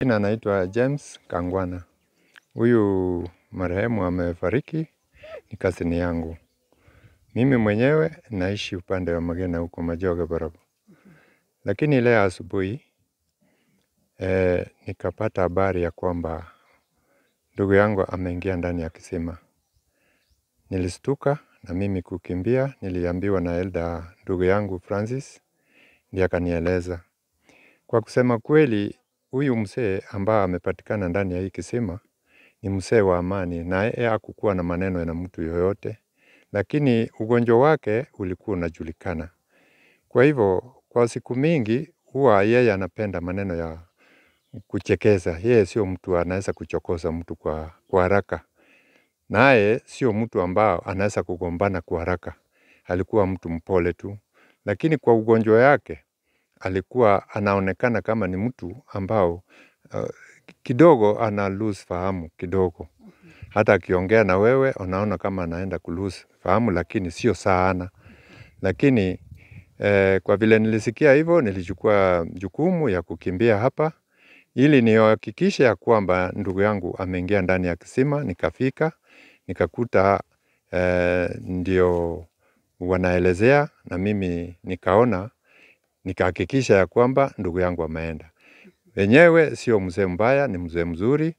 Jina anaitwa James Kangwana. Huyu marehemu amefariki, ni kazini yangu. Mimi mwenyewe naishi upande wa Magena huko Majoge Barabu, Lakini leo asubuhi e, nikapata habari ya kwamba ndugu yangu ameingia ndani ya kisima. Nilistuka na mimi kukimbia, niliambiwa na elda ndugu yangu Francis, ndiye akanieleza. Kwa kusema kweli huyu mzee ambaye amepatikana ndani ya hii kisima ni mzee wa amani, na yeye hakukuwa na maneno na mtu yoyote, lakini ugonjwa wake ulikuwa unajulikana. Kwa hivyo kwa siku mingi huwa yeye anapenda maneno ya kuchekeza. Yeye sio mtu anaweza kuchokoza mtu kwa, kwa haraka, naye sio mtu ambao anaweza kugombana kwa haraka. Alikuwa mtu mpole tu, lakini kwa ugonjwa yake alikuwa anaonekana kama ni mtu ambao uh, kidogo ana lose fahamu kidogo. Mm-hmm. Hata akiongea na wewe unaona kama anaenda ku lose fahamu, lakini sio sana. Mm-hmm. Lakini eh, kwa vile nilisikia hivyo, nilichukua jukumu ya kukimbia hapa ili nihakikishe ya kwamba ndugu yangu ameingia ndani ya kisima. Nikafika nikakuta eh, ndio wanaelezea na mimi nikaona nikahakikisha ya kwamba ndugu yangu ameenda. Wenyewe sio mzee mbaya, ni mzee mzuri.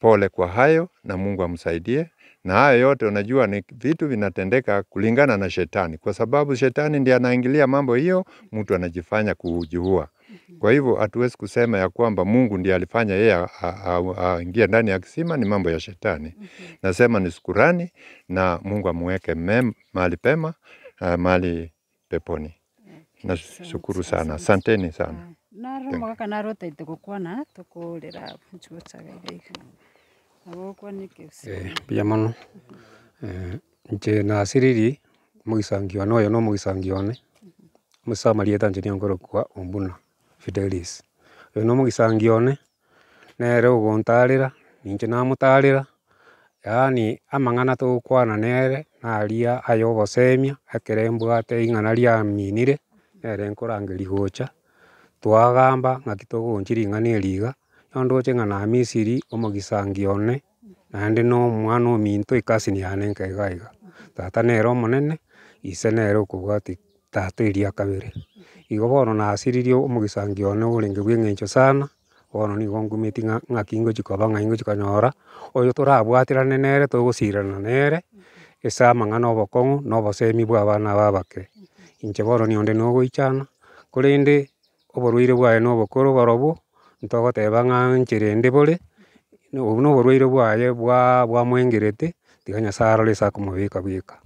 Pole kwa hayo na Mungu amsaidie. Na hayo yote unajua ni vitu vinatendeka kulingana na shetani, kwa sababu shetani ndiye anaingilia mambo hiyo, mtu anajifanya kujiua. Kwa hivyo hatuwezi kusema ya kwamba Mungu ndiye alifanya yeye aingie ndani ya kisima, ni mambo ya shetani. Nasema ni shukurani na Mungu amweke mahali pema, mahali peponi nashukuru sana, asanteni sana ah, naroma gaka naroteite gukwana tukurira nchucaga iraiga nagukwa mbia eh, muno eh, nje na asiriri mugicangione oyo no mugicangione mucamaria etanjania ngoro kwa umbuna fidelis oyo no mugicangione nere uguntarira ninche namutarira yaani amang'ana tugukwana nere naria ayobocemia ekere mbwate ing'ana riaminire ere nkorangeri gocha, twagamba ng'aki togonchiring'ana eriga, naende oche ng'a na omogisangi one, naende na omwana ominto ekasi niane nkeiga iga, tata nere omonene, ise nere okobwati tata eria kabere. Igo bono nasiririe omogisangi one orenge bwa eng'encho sana, bono nigo nkumeti ng'aki ngochi ng'ai ngochi oyo torabwatirane nere togosirana nere, ase amang'ana obokong'u na obosemi bwa abana babake inche onde nogoichana korende oborwaire bwaye na obokoro borobwo ntogoteba ng'a nchera ende bore obwo na oborwaire bwaye bwa bwamwengerete, tiga nyasaye arore ase akomobeka bweka.